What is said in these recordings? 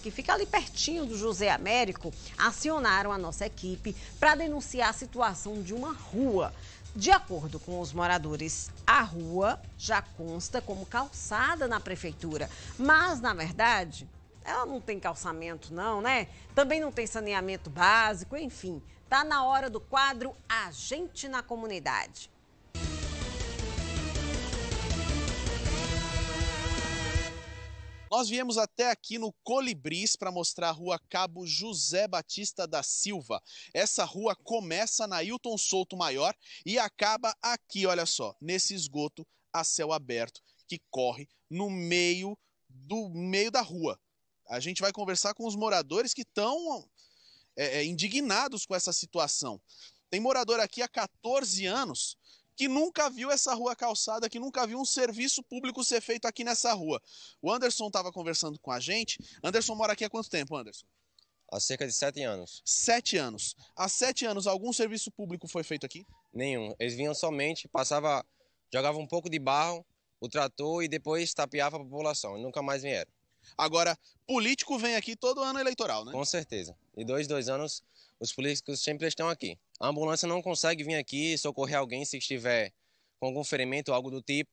que fica ali pertinho do José Américo, acionaram a nossa equipe para denunciar a situação de uma rua. De acordo com os moradores, a rua já consta como calçada na prefeitura, mas na verdade ela não tem calçamento não, né? Também não tem saneamento básico, enfim. Tá na hora do quadro a gente na Comunidade. Nós viemos até aqui no Colibris para mostrar a rua Cabo José Batista da Silva. Essa rua começa na Hilton Souto Maior e acaba aqui, olha só, nesse esgoto a céu aberto que corre no meio do meio da rua. A gente vai conversar com os moradores que estão é, é, indignados com essa situação. Tem morador aqui há 14 anos que nunca viu essa rua calçada, que nunca viu um serviço público ser feito aqui nessa rua. O Anderson estava conversando com a gente. Anderson mora aqui há quanto tempo, Anderson? Há cerca de sete anos. Sete anos. Há sete anos, algum serviço público foi feito aqui? Nenhum. Eles vinham somente, passava, jogava um pouco de barro, o trator e depois tapeava a população. E nunca mais vieram. Agora, político vem aqui todo ano eleitoral, né? Com certeza. E dois, dois anos, os políticos sempre estão aqui. A ambulância não consegue vir aqui socorrer alguém se estiver com algum ferimento ou algo do tipo.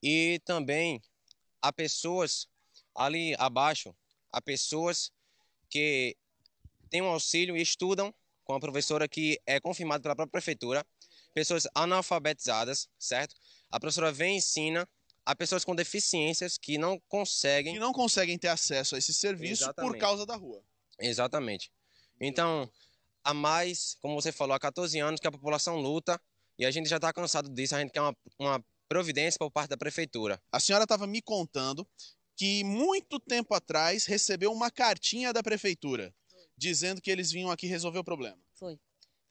E também há pessoas ali abaixo, há pessoas que têm um auxílio e estudam com a professora que é confirmada pela própria prefeitura, pessoas analfabetizadas, certo? A professora vem e ensina a pessoas com deficiências que não conseguem que não conseguem ter acesso a esse serviço Exatamente. por causa da rua. Exatamente. Então, há mais, como você falou, há 14 anos que a população luta e a gente já está cansado disso, a gente quer uma, uma providência por parte da prefeitura. A senhora estava me contando que muito tempo atrás recebeu uma cartinha da prefeitura dizendo que eles vinham aqui resolver o problema. Foi.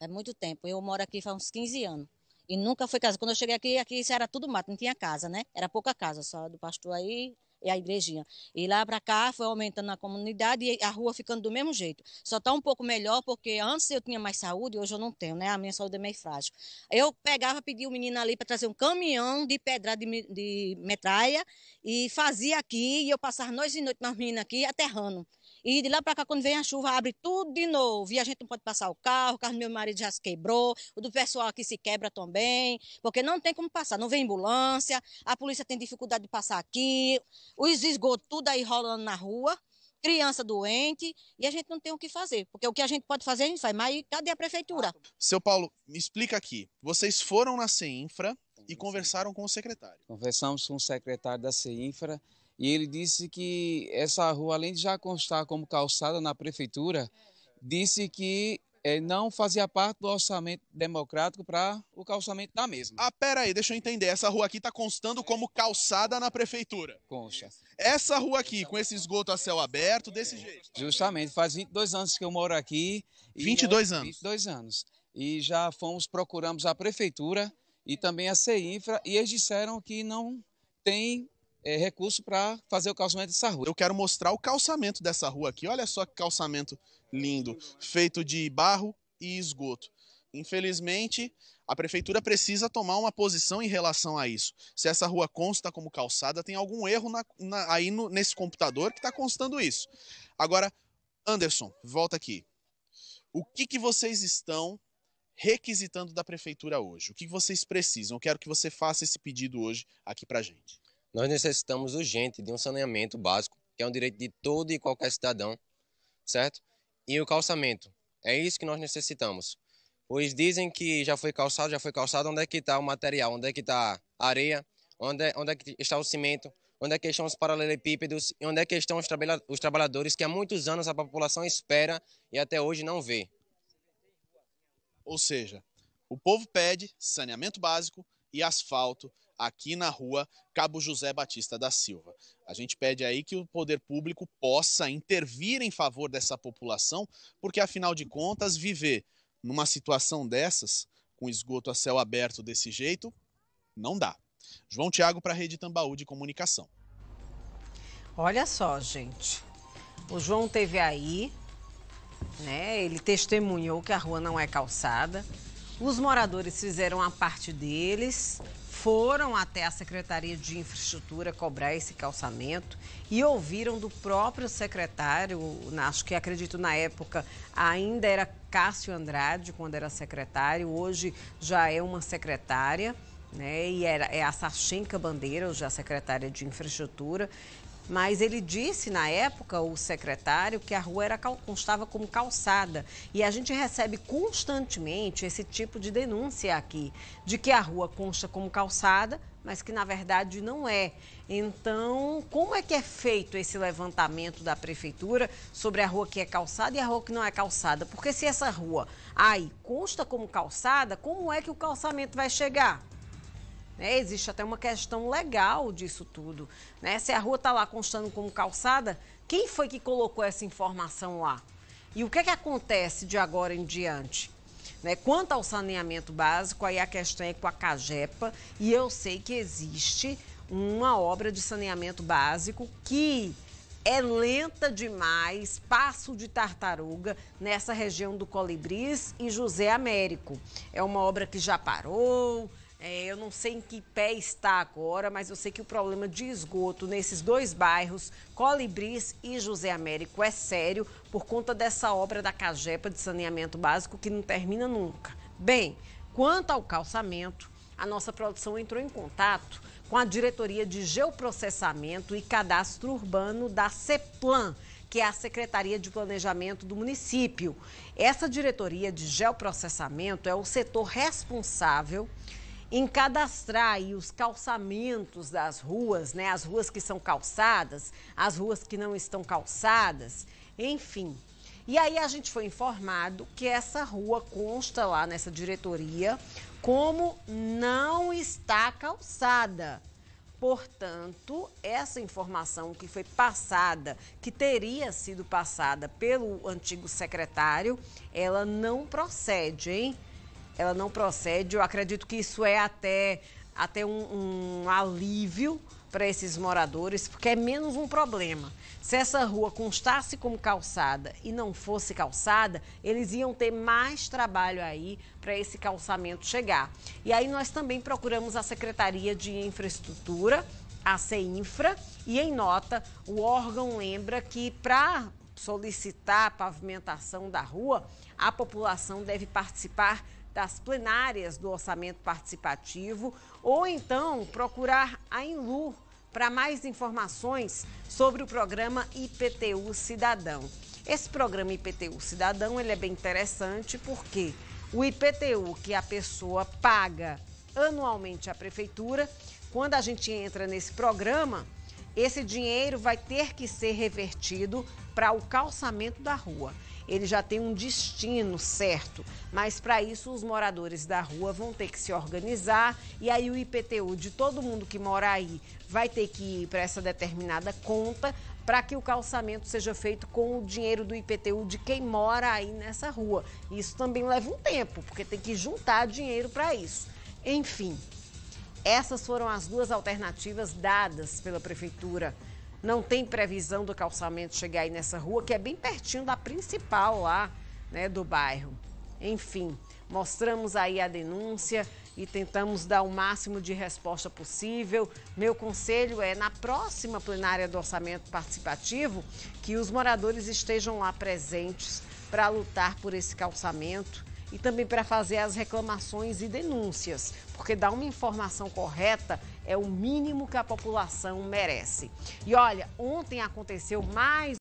É muito tempo. Eu moro aqui faz uns 15 anos. E nunca foi casa. Quando eu cheguei aqui, aqui isso era tudo mato, não tinha casa, né? Era pouca casa, só do pastor aí é a igrejinha. E lá para cá foi aumentando a comunidade e a rua ficando do mesmo jeito. Só está um pouco melhor porque antes eu tinha mais saúde, hoje eu não tenho, né? A minha saúde é meio frágil. Eu pegava, pedia o menino ali para trazer um caminhão de pedra de, de metralha e fazia aqui e eu passava noite e noite nas meninas aqui aterrando. E de lá para cá, quando vem a chuva, abre tudo de novo. E a gente não pode passar o carro, o carro do meu marido já se quebrou, o do pessoal aqui se quebra também, porque não tem como passar. Não vem ambulância, a polícia tem dificuldade de passar aqui, os esgotos tudo aí rolando na rua criança doente e a gente não tem o que fazer, porque o que a gente pode fazer a gente faz, mas cadê a prefeitura? Seu Paulo, me explica aqui, vocês foram na CEINFRA e conversaram com o secretário. Conversamos com o secretário da CEINFRA e ele disse que essa rua, além de já constar como calçada na prefeitura, disse que é, não fazia parte do orçamento democrático para o calçamento da mesma. Ah, peraí, deixa eu entender. Essa rua aqui está constando como calçada na prefeitura. Concha. Essa rua aqui, com esse esgoto a céu aberto, desse jeito. Justamente, faz 22 anos que eu moro aqui. 22 nós, é anos? 22 anos. E já fomos, procuramos a prefeitura e também a CEINFRA, e eles disseram que não tem é, recurso para fazer o calçamento dessa rua. Eu quero mostrar o calçamento dessa rua aqui. Olha só que calçamento lindo, feito de barro e esgoto. Infelizmente, a prefeitura precisa tomar uma posição em relação a isso. Se essa rua consta como calçada, tem algum erro na, na, aí no, nesse computador que está constando isso. Agora, Anderson, volta aqui. O que, que vocês estão requisitando da prefeitura hoje? O que, que vocês precisam? Eu quero que você faça esse pedido hoje aqui para gente. Nós necessitamos urgente de um saneamento básico, que é um direito de todo e qualquer cidadão, certo? E o calçamento, é isso que nós necessitamos. Pois dizem que já foi calçado, já foi calçado, onde é que está o material, onde é que está a areia, onde é, onde é que está o cimento, onde é que estão os paralelepípedos e onde é que estão os, os trabalhadores que há muitos anos a população espera e até hoje não vê. Ou seja, o povo pede saneamento básico e asfalto aqui na rua Cabo José Batista da Silva. A gente pede aí que o poder público possa intervir em favor dessa população, porque afinal de contas, viver numa situação dessas, com esgoto a céu aberto desse jeito, não dá. João Tiago para a Rede Tambaú de Comunicação. Olha só, gente. O João teve aí, né? Ele testemunhou que a rua não é calçada. Os moradores fizeram a parte deles foram até a Secretaria de Infraestrutura cobrar esse calçamento e ouviram do próprio secretário, acho que acredito na época ainda era Cássio Andrade, quando era secretário, hoje já é uma secretária. Né, e era, é a Sachenca Bandeira, hoje é a secretária de Infraestrutura, mas ele disse na época, o secretário, que a rua era, constava como calçada. E a gente recebe constantemente esse tipo de denúncia aqui, de que a rua consta como calçada, mas que na verdade não é. Então, como é que é feito esse levantamento da prefeitura sobre a rua que é calçada e a rua que não é calçada? Porque se essa rua aí consta como calçada, como é que o calçamento vai chegar? Né? Existe até uma questão legal disso tudo. Né? Se a rua está lá constando como calçada, quem foi que colocou essa informação lá? E o que, é que acontece de agora em diante? Né? Quanto ao saneamento básico, aí a questão é com a CAGEPA, e eu sei que existe uma obra de saneamento básico que é lenta demais, passo de tartaruga nessa região do Colibris e José Américo. É uma obra que já parou, é, eu não sei em que pé está agora, mas eu sei que o problema de esgoto nesses dois bairros, Colibris e José Américo, é sério por conta dessa obra da Cagepa de saneamento básico que não termina nunca. Bem, quanto ao calçamento, a nossa produção entrou em contato com a diretoria de geoprocessamento e cadastro urbano da CEPLAN que é a Secretaria de Planejamento do município. Essa diretoria de geoprocessamento é o setor responsável em cadastrar os calçamentos das ruas, né? As ruas que são calçadas, as ruas que não estão calçadas, enfim. E aí a gente foi informado que essa rua consta lá nessa diretoria como não está calçada. Portanto, essa informação que foi passada, que teria sido passada pelo antigo secretário, ela não procede, hein? ela não procede. Eu acredito que isso é até, até um, um alívio para esses moradores, porque é menos um problema. Se essa rua constasse como calçada e não fosse calçada, eles iam ter mais trabalho aí para esse calçamento chegar. E aí nós também procuramos a Secretaria de Infraestrutura, a CEINFRA, e em nota o órgão lembra que para solicitar a pavimentação da rua, a população deve participar das plenárias do orçamento participativo ou então procurar a Inlu para mais informações sobre o programa IPTU Cidadão. Esse programa IPTU Cidadão ele é bem interessante porque o IPTU que a pessoa paga anualmente à prefeitura, quando a gente entra nesse programa, esse dinheiro vai ter que ser revertido para o calçamento da rua ele já tem um destino certo. Mas para isso, os moradores da rua vão ter que se organizar e aí o IPTU de todo mundo que mora aí vai ter que ir para essa determinada conta para que o calçamento seja feito com o dinheiro do IPTU de quem mora aí nessa rua. Isso também leva um tempo, porque tem que juntar dinheiro para isso. Enfim, essas foram as duas alternativas dadas pela prefeitura não tem previsão do calçamento chegar aí nessa rua, que é bem pertinho da principal lá, né, do bairro. Enfim, mostramos aí a denúncia e tentamos dar o máximo de resposta possível. Meu conselho é, na próxima plenária do orçamento participativo, que os moradores estejam lá presentes para lutar por esse calçamento e também para fazer as reclamações e denúncias, porque dar uma informação correta é o mínimo que a população merece. E olha, ontem aconteceu mais